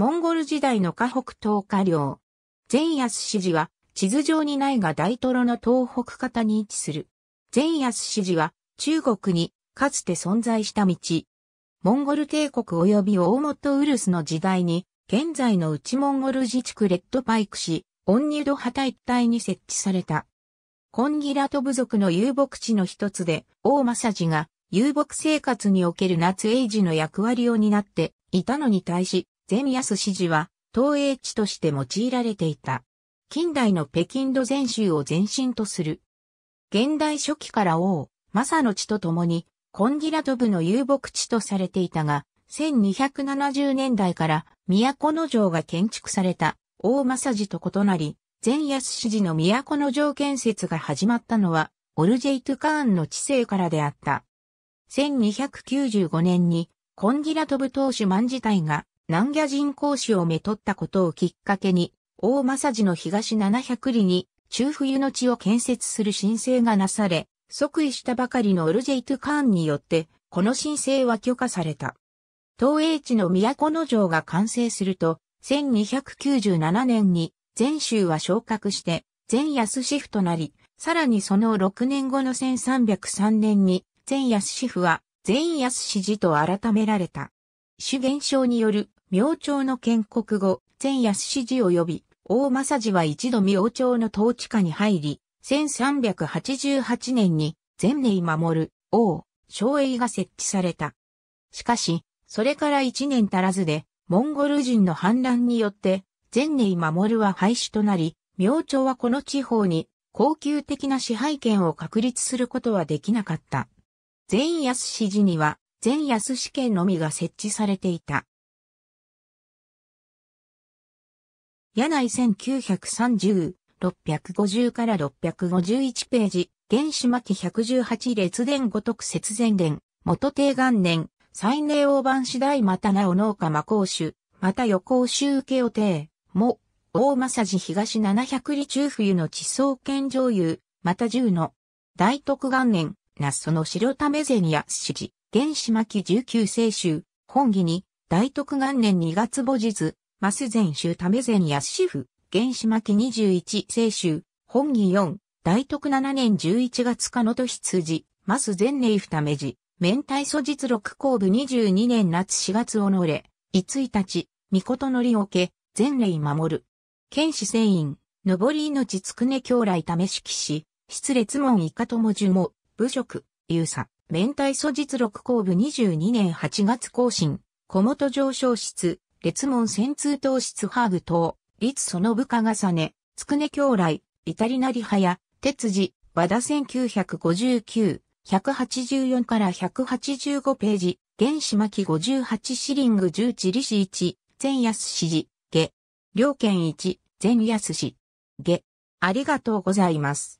モンゴル時代の河北東下領。前安支持は、地図上にないが大トロの東北方に位置する。前安支持は、中国に、かつて存在した道。モンゴル帝国及び大本ウルスの時代に、現在の内モンゴル自治区レッドパイク市、オンニュド旗一帯に設置された。コンギラト部族の遊牧地の一つで、大政治が遊牧生活における夏エイジの役割を担っていたのに対し、前安支持は、東映地として用いられていた。近代の北京都全州を前身とする。現代初期から王、正の地と共に、コンギラト部の遊牧地とされていたが、1270年代から都の城が建築された大正寺と異なり、前安支持の都の城建設が始まったのは、オルジェイト・カーンの知性からであった。1295年に、コンギラトブ当主万事体が南下人講師をめとったことをきっかけに、大正寺の東700里に中冬の地を建設する申請がなされ、即位したばかりのオルジェイト・カーンによって、この申請は許可された。東英地の都の城が完成すると、1297年に全州は昇格して、全安市府となり、さらにその6年後の1303年に、全安市府は全安市寺と改められた。主現象による明朝の建国後、前安氏寺及び、大政寺は一度明朝の統治下に入り、1388年に、前年守、王、昭栄が設置された。しかし、それから一年足らずで、モンゴル人の反乱によって、前年守は廃止となり、明朝はこの地方に、恒久的な支配権を確立することはできなかった。前安氏寺には、前安氏権のみが設置されていた。柳井1930、650から651ページ、原始巻118列伝ごとく節前伝、元定元年、最寧王番次第またなお農家魔公主、また予行集けを定、も、大正寺東700里中冬の地層圏上遊、また10の、大徳元年、那須その白為銭や指示、原始巻19世襲、本義に、大徳元年2月母日、マス全州ためゼンヤスシフ、原始巻二十一聖州、本義四、大徳七年十一月かのとし通じ、マス全ネイフためじ、明太素実六公部二十二年夏四月をのれ、一日、御事のりおけ、全礼守る。剣士聖院、上り命つくね兄弟ためしきし、失列門以下とも呪も、武職、勇佐、明太素実六公部二十二年八月更新、小本上昇室、列門戦通東室ハーグ等、立その部下重ね、つくね兄弟、イタリナリハや、鉄次、和田1959、184から185ページ、原始巻58シリング10地利子1、全安市寺、下、両県1、全安市、下。ありがとうございます。